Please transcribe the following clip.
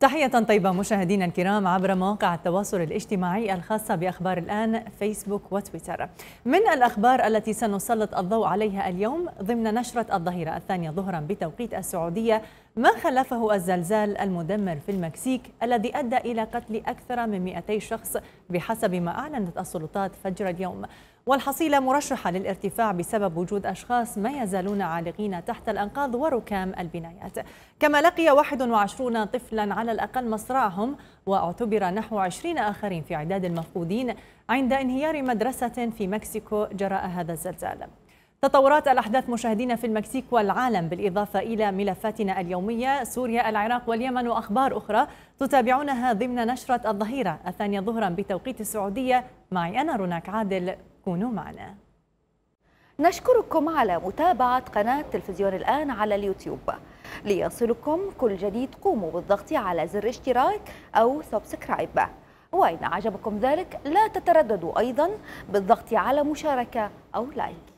تحية طيبة مشاهدينا الكرام عبر مواقع التواصل الاجتماعي الخاصة بأخبار الآن فيسبوك وتويتر من الأخبار التي سنسلط الضوء عليها اليوم ضمن نشرة الظهيرة الثانية ظهرا بتوقيت السعودية ما خلفه الزلزال المدمر في المكسيك الذي أدى إلى قتل أكثر من 200 شخص بحسب ما أعلنت السلطات فجر اليوم والحصيلة مرشحة للارتفاع بسبب وجود أشخاص ما يزالون عالقين تحت الأنقاض وركام البنايات كما لقي 21 طفلا على الأقل مصرعهم واعتبر نحو 20 آخرين في عداد المفقودين عند انهيار مدرسة في مكسيكو جراء هذا الزلزال تطورات الأحداث مشاهدين في المكسيك والعالم بالإضافة إلى ملفاتنا اليومية سوريا العراق واليمن وأخبار أخرى تتابعونها ضمن نشرة الظهيرة الثانية ظهرا بتوقيت السعودية معي أنا روناك عادل كونوا معنا نشكركم على متابعة قناة تلفزيون الآن على اليوتيوب ليصلكم كل جديد قوموا بالضغط على زر اشتراك أو سبسكرايب وإن عجبكم ذلك لا تترددوا أيضا بالضغط على مشاركة أو لايك